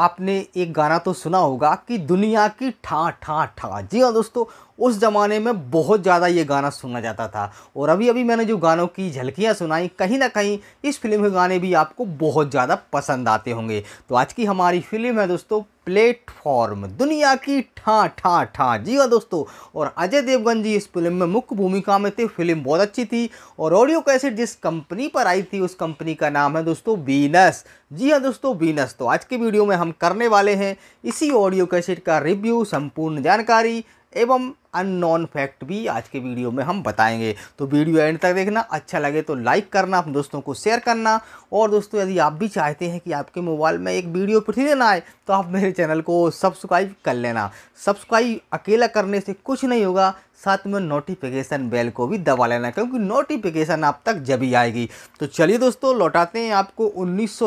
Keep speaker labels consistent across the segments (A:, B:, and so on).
A: आपने एक गाना तो सुना होगा कि दुनिया की ठा ठा ठा जी हाँ दोस्तों उस ज़माने में बहुत ज़्यादा ये गाना सुना जाता था और अभी अभी मैंने जो गानों की झलकियाँ सुनाई कहीं ना कहीं इस फिल्म के गाने भी आपको बहुत ज़्यादा पसंद आते होंगे तो आज की हमारी फिल्म है दोस्तों प्लेटफॉर्म दुनिया की ठा ठा ठा जी हाँ दोस्तों और अजय देवगन जी इस फिल्म में मुख्य भूमिका में थे फिल्म बहुत अच्छी थी और ऑडियो कैसेट जिस कंपनी पर आई थी उस कंपनी का नाम है दोस्तों वीनस जी हाँ दोस्तों वीनस तो आज के वीडियो में हम करने वाले हैं इसी ऑडियो कैसेट का रिव्यू संपूर्ण जानकारी एवं अननोन फैक्ट भी आज के वीडियो में हम बताएंगे तो वीडियो एंड तक देखना अच्छा लगे तो लाइक करना अपने दोस्तों को शेयर करना और दोस्तों यदि आप भी चाहते हैं कि आपके मोबाइल में एक वीडियो प्रतिदिन आए तो आप मेरे चैनल को सब्सक्राइब कर लेना सब्सक्राइब अकेला करने से कुछ नहीं होगा साथ में नोटिफिकेशन बेल को भी दबा लेना क्योंकि नोटिफिकेशन आप तक जब ही आएगी तो चलिए दोस्तों लौटाते हैं आपको उन्नीस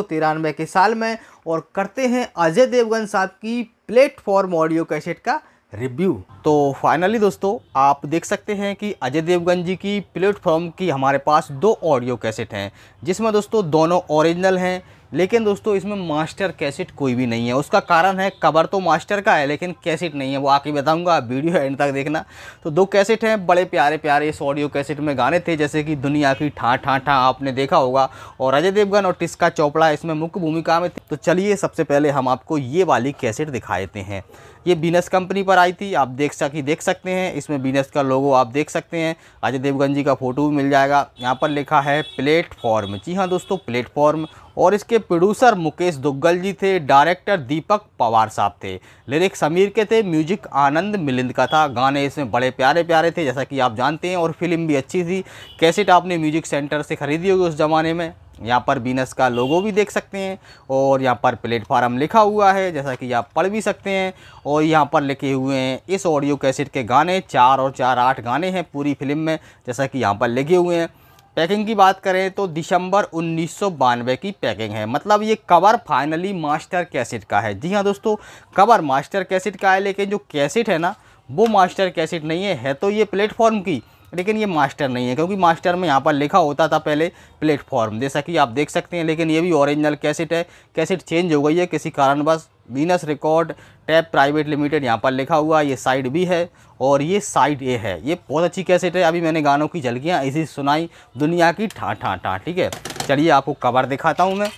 A: के साल में और करते हैं अजय देवगन साहब की प्लेटफॉर्म ऑडियो कैसेट का रिव्यू तो फाइनली दोस्तों आप देख सकते हैं कि अजय देवगन जी की प्लेटफॉर्म की हमारे पास दो ऑडियो कैसेट हैं जिसमें दोस्तों दोनों ओरिजिनल हैं लेकिन दोस्तों इसमें मास्टर कैसेट कोई भी नहीं है उसका कारण है कवर तो मास्टर का है लेकिन कैसेट नहीं है वो आके बताऊंगा आप वीडियो एंड तक देखना तो दो कैसेट हैं बड़े प्यारे प्यारे इस ऑडियो कैसेट में गाने थे जैसे कि दुनिया की ठा ठा ठा आपने देखा होगा और अजय देवगन और टिस्का चोपड़ा इसमें मुख्य भूमिका में थे तो चलिए सबसे पहले हम आपको ये वाली कैसेट दिखा देते हैं ये बीनस कंपनी पर आई थी आप देख सक देख सकते हैं इसमें बीनस का लोगो आप देख सकते हैं अजय देवगन जी का फ़ोटो भी मिल जाएगा यहाँ पर लिखा है प्लेटफॉर्म जी हाँ दोस्तों प्लेटफॉर्म और इसके प्रोड्यूसर मुकेश दुग्गल जी थे डायरेक्टर दीपक पवार साहब थे लिरिक्स समीर के थे म्यूजिक आनंद मिलिंद का था गाने इसमें बड़े प्यारे प्यारे थे जैसा कि आप जानते हैं और फिल्म भी अच्छी थी कैसेट आपने म्यूजिक सेंटर से ख़रीदी होगी उस ज़माने में यहाँ पर बीनस का लोगो भी देख सकते हैं और यहाँ पर प्लेटफार्म लिखा हुआ है जैसा कि आप पढ़ भी सकते हैं और यहाँ पर लिखे हुए हैं इस ऑडियो कैसेट के गाने चार और चार आठ गाने हैं पूरी फिल्म में जैसा कि यहाँ पर लिखे हुए हैं पैकिंग की बात करें तो दिसंबर उन्नीस की पैकिंग है मतलब ये कवर फाइनली मास्टर कैसेट का है जी हाँ दोस्तों कवर मास्टर कैसेट का है लेकिन जो कैसेट है ना वो मास्टर कैसेट नहीं है, है तो ये प्लेटफॉर्म की लेकिन ये मास्टर नहीं है क्योंकि मास्टर में यहाँ पर लिखा होता था पहले प्लेटफॉर्म जैसा कि आप देख सकते हैं लेकिन ये भी ओरिजिनल कैसेट है कैसेट चेंज हो गई है किसी कारणवश Venus record tape private limited यहाँ पर लिखा हुआ ये साइड भी है और ये साइड ए है ये बहुत अच्छी कैसेट है अभी मैंने गानों की झलकियाँ इसी सुनाई दुनिया की ठा ठा ठा ठीक है चलिए आपको कवर दिखाता हूँ मैं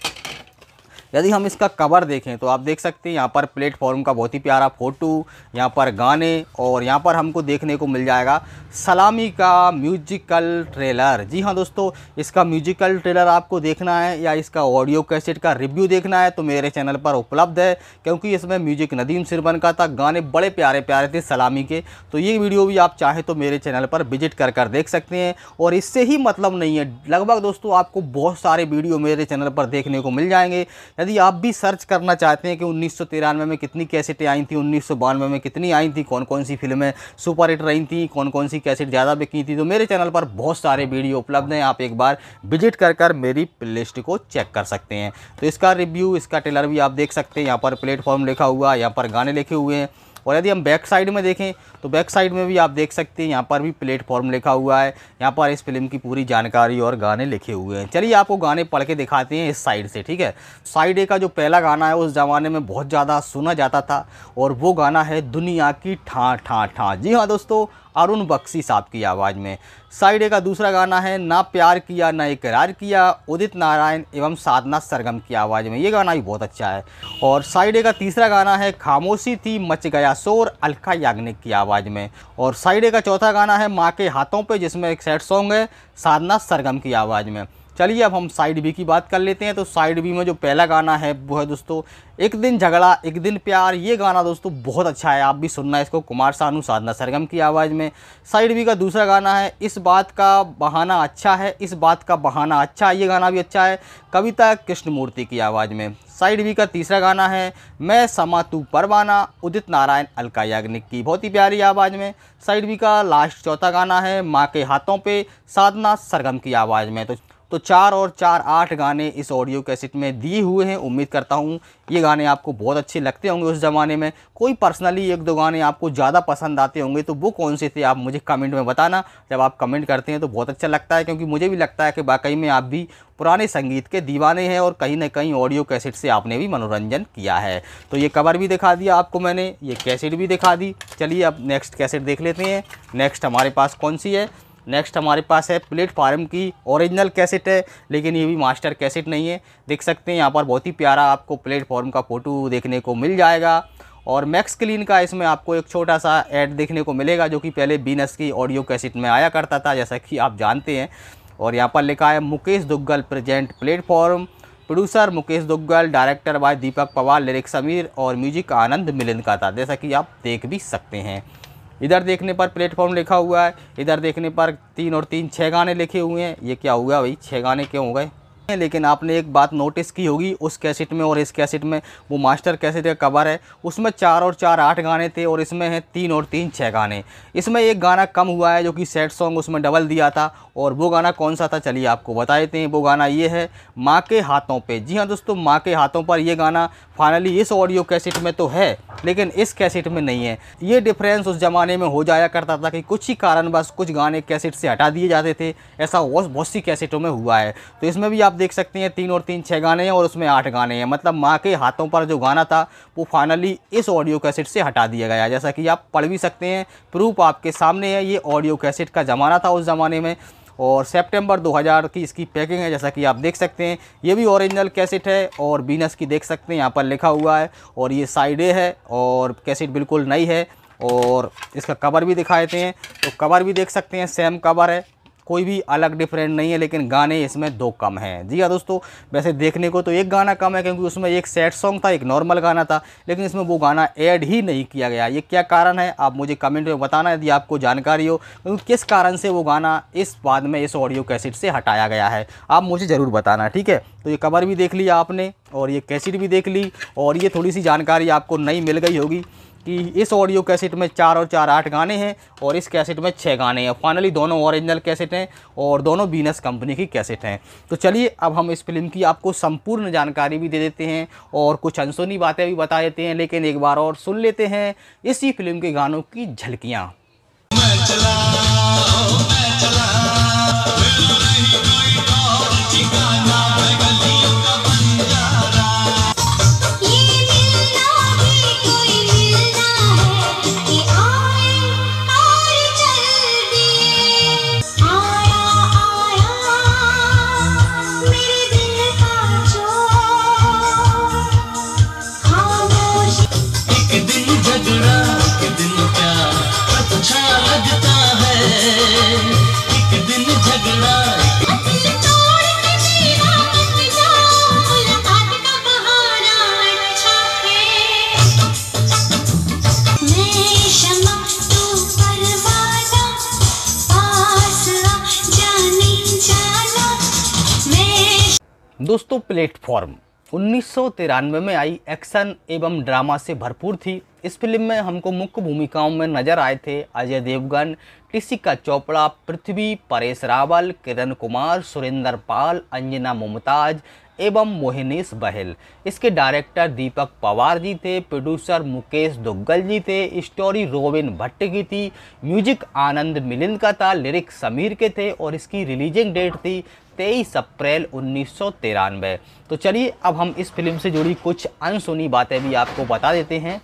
A: यदि हम इसका कवर देखें तो आप देख सकते हैं यहाँ पर प्लेटफॉर्म का बहुत ही प्यारा फोटो यहाँ पर गाने और यहाँ पर हमको देखने को मिल जाएगा सलामी का म्यूजिकल ट्रेलर जी हाँ दोस्तों इसका म्यूजिकल ट्रेलर आपको देखना है या इसका ऑडियो कैसेट का रिव्यू देखना है तो मेरे चैनल पर उपलब्ध है क्योंकि इसमें म्यूजिक नदीम सिरबन का था गाने बड़े प्यारे प्यारे थे सलामी के तो ये वीडियो भी आप चाहें तो मेरे चैनल पर विजिट कर कर देख सकते हैं और इससे ही मतलब नहीं है लगभग दोस्तों आपको बहुत सारे वीडियो मेरे चैनल पर देखने को मिल जाएंगे यदि आप भी सर्च करना चाहते हैं कि उन्नीस में कितनी कैसेटें आई थी उन्नीस में कितनी आई थी कौन कौन सी फिल्में सुपर हिट रही थी कौन कौन सी कैसेट ज़्यादा बिकी थी तो मेरे चैनल पर बहुत सारे वीडियो उपलब्ध हैं आप एक बार विजिट कर कर मेरी लिस्ट को चेक कर सकते हैं तो इसका रिव्यू इसका टेलर भी आप देख सकते हैं यहाँ पर प्लेटफॉर्म लिखा हुआ यहाँ पर गाने लिखे हुए हैं और यदि हम बैक साइड में देखें तो बैक साइड में भी आप देख सकते हैं यहाँ पर भी प्लेटफॉर्म लिखा हुआ है यहाँ पर इस फिल्म की पूरी जानकारी और गाने लिखे हुए हैं चलिए आपको गाने पढ़ के दिखाते हैं इस साइड से ठीक है साइड ए का जो पहला गाना है उस ज़माने में बहुत ज़्यादा सुना जाता था और वो गाना है दुनिया की ठा ठा ठा जी हाँ दोस्तों अरुण बख्शी साहब की आवाज़ में साइड ए का दूसरा गाना है ना प्यार किया ना इकरार किया उदित नारायण एवं साधना सरगम की आवाज़ में ये गाना भी बहुत अच्छा है और साइड ए का तीसरा गाना है खामोशी थी मच गया शोर अलका याग्निक की आवाज़ में और साइड ए का चौथा गाना है माँ के हाथों पर जिसमें एक सैड सॉन्ग है साधना सरगम की आवाज़ में चलिए अब हम साइड बी की बात कर लेते हैं तो साइड बी में जो पहला गाना है वो है दोस्तों एक दिन झगड़ा एक दिन प्यार ये गाना दोस्तों बहुत अच्छा है आप भी सुनना इसको कुमार सानू साधना सरगम की आवाज़ में साइड बी का दूसरा गाना है इस बात का बहाना अच्छा है इस बात का बहाना अच्छा ये गाना भी अच्छा है कविता कृष्णमूर्ति की आवाज़ में साइड बी का तीसरा गाना है मैं समा तू परवाना उदित नारायण अलका याग्निक की बहुत ही प्यारी आवाज़ में साइड बी का लास्ट चौथा गाना है माँ के हाथों पे साधना सरगम की आवाज़ में तो तो चार और चार आठ गाने इस ऑडियो कैसेट में दिए हुए हैं उम्मीद करता हूँ ये गाने आपको बहुत अच्छे लगते होंगे उस ज़माने में कोई पर्सनली एक दो गाने आपको ज़्यादा पसंद आते होंगे तो वो कौन से थे आप मुझे कमेंट में बताना जब आप कमेंट करते हैं तो बहुत अच्छा लगता है क्योंकि मुझे भी लगता है कि वाकई में आप भी पुराने संगीत के दीवाने हैं और कहीं ना कहीं ऑडियो कैसेट से आपने भी मनोरंजन किया है तो ये कवर भी दिखा दिया आपको मैंने ये कैसेट भी दिखा दी चलिए अब नेक्स्ट कैसेट देख लेते हैं नेक्स्ट हमारे पास कौन सी है नेक्स्ट हमारे पास है प्लेटफार्म की ओरिजिनल कैसेट है लेकिन ये भी मास्टर कैसेट नहीं है देख सकते हैं यहाँ पर बहुत ही प्यारा आपको प्लेटफॉर्म का फ़ोटो देखने को मिल जाएगा और मैक्स क्लीन का इसमें आपको एक छोटा सा ऐड देखने को मिलेगा जो कि पहले बीनस की ऑडियो कैसेट में आया करता था जैसा कि आप जानते हैं और यहाँ पर लिखा है Mukesh Duggal present platform producer Mukesh Duggal director by Deepak Pawar lyrics Sameer और म्यूजिक आनंद मिलिंद का था जैसा कि आप देख भी सकते हैं इधर देखने पर प्लेटफॉर्म लिखा हुआ है इधर देखने पर तीन और तीन छः गाने लिखे हुए हैं ये क्या हुआ भाई छः गाने क्यों हो गए लेकिन आपने एक बात नोटिस की होगी उस कैसेट में और इस कैसेट में वो मास्टर कैसेट का कवर है उसमें चार और चार आठ गाने थे और इसमें हैं तीन और तीन छः गाने इसमें एक गाना कम हुआ है जो कि सैड सॉन्ग उसमें डबल दिया था और वो गाना कौन सा था चलिए आपको बता देते हैं वो गाना ये है माँ के हाथों पर जी हाँ दोस्तों माँ के हाथों पर यह गाना फाइनली इस ऑडियो कैसेट में तो है लेकिन इस कैसेट में नहीं है ये डिफरेंस उस ज़माने में हो जाया करता था कि कुछ ही बस कुछ गाने कैसेट से हटा दिए जाते थे ऐसा बहुत सी कैसेटों में हुआ है तो इसमें भी आप देख सकते हैं तीन और तीन छः गाने हैं और उसमें आठ गाने हैं मतलब माँ के हाथों पर जो गाना था वो फाइनली इस ऑडियो कैसेट से हटा दिया गया जैसा कि आप पढ़ भी सकते हैं प्रूफ आपके सामने है ये ऑडियो कैसेट का ज़माना था उस ज़माने में और सेप्टेम्बर दो की इसकी पैकिंग है जैसा कि आप देख सकते हैं ये भी ओरिजिनल कैसेट है और बीनस की देख सकते हैं यहाँ पर लिखा हुआ है और ये साइड ए है और कैसेट बिल्कुल नई है और इसका कवर भी दिखा देते हैं तो कवर भी देख सकते हैं सेम कवर है कोई भी अलग डिफरेंट नहीं है लेकिन गाने इसमें दो कम हैं जी हाँ दोस्तों वैसे देखने को तो एक गाना कम है क्योंकि उसमें एक सैड सॉन्ग था एक नॉर्मल गाना था लेकिन इसमें वो गाना ऐड ही नहीं किया गया ये क्या कारण है आप मुझे कमेंट में बताना यदि आपको जानकारी हो क्योंकि किस कारण से वो गाना इस बाद में इस ऑडियो कैसेट से हटाया गया है आप मुझे ज़रूर बताना ठीक है तो ये कवर भी देख लिया आपने और ये कैसेट भी देख ली और ये थोड़ी सी जानकारी आपको नई मिल गई होगी कि इस ऑडियो कैसेट में चार और चार आठ गाने हैं और इस कैसेट में छः गाने हैं फाइनली दोनों ओरिजिनल कैसेट हैं और दोनों बीनस कंपनी की कैसेट हैं तो चलिए अब हम इस फिल्म की आपको संपूर्ण जानकारी भी दे देते हैं और कुछ अनसुनी बातें भी बता देते हैं लेकिन एक बार और सुन लेते हैं इसी फिल्म के गानों की झलकियाँ दोस्तों प्लेटफॉर्म उन्नीस में आई एक्शन एवं ड्रामा से भरपूर थी इस फिल्म में हमको मुख्य भूमिकाओं में नजर आए थे अजय देवगन टिसिका चोपड़ा पृथ्वी परेश रावल किरण कुमार सुरेंद्र पाल अंजना मुमताज एवं मोहिनीश बहेल इसके डायरेक्टर दीपक पवार जी थे प्रोड्यूसर मुकेश दुग्गल जी थे स्टोरी रोविन भट्ट की थी म्यूजिक आनंद मिलिंद का था लिरिक्स समीर के थे और इसकी रिलीजिंग डेट थी तेईस अप्रैल उन्नीस तो चलिए अब हम इस फिल्म से जुड़ी कुछ अनसुनी बातें भी आपको बता देते हैं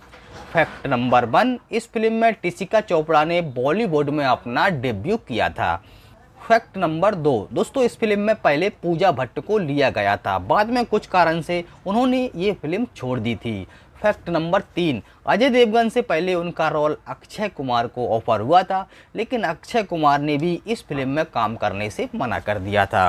A: फैक्ट नंबर वन इस फिल्म में टिसिका चोपड़ा ने बॉलीवुड में अपना डेब्यू किया था फैक्ट नंबर दो दोस्तों इस फिल्म में पहले पूजा भट्ट को लिया गया था बाद में कुछ कारण से उन्होंने ये फिल्म छोड़ दी थी फैक्ट नंबर तीन अजय देवगन से पहले उनका रोल अक्षय कुमार को ऑफर हुआ था लेकिन अक्षय कुमार ने भी इस फिल्म में काम करने से मना कर दिया था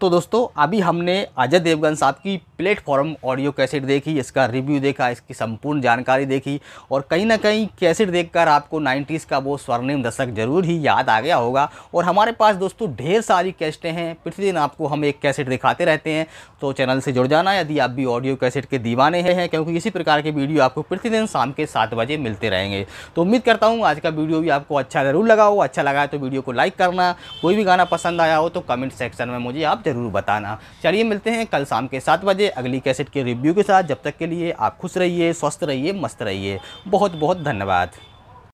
A: तो दोस्तों अभी हमने अजय देवगन साहब की प्लेटफॉर्म ऑडियो कैसेट देखी इसका रिव्यू देखा इसकी संपूर्ण जानकारी देखी और कहीं ना कहीं कैसेट देखकर आपको 90s का वो स्वर्णिम दशक जरूर ही याद आ गया होगा और हमारे पास दोस्तों ढेर सारी कैसेटें हैं प्रतिदिन आपको हम एक कैसेट दिखाते रहते हैं तो चैनल से जुड़ जाना यदि आप भी ऑडियो कैसेट के दीवाने हैं क्योंकि इसी प्रकार के वीडियो आपको प्रतिदिन शाम के सात बजे मिलते रहेंगे तो उम्मीद करता हूँ आज का वीडियो भी आपको अच्छा ज़रूर लगा हो अच्छा लगा तो वीडियो को लाइक करना कोई भी गाना पसंद आया हो तो कमेंट सेक्शन में मुझे आप ज़रूर बताना चलिए मिलते हैं कल शाम के सात बजे अगली कैसेट के रिव्यू के साथ जब तक के लिए आप खुश रहिए स्वस्थ रहिए मस्त रहिए बहुत बहुत धन्यवाद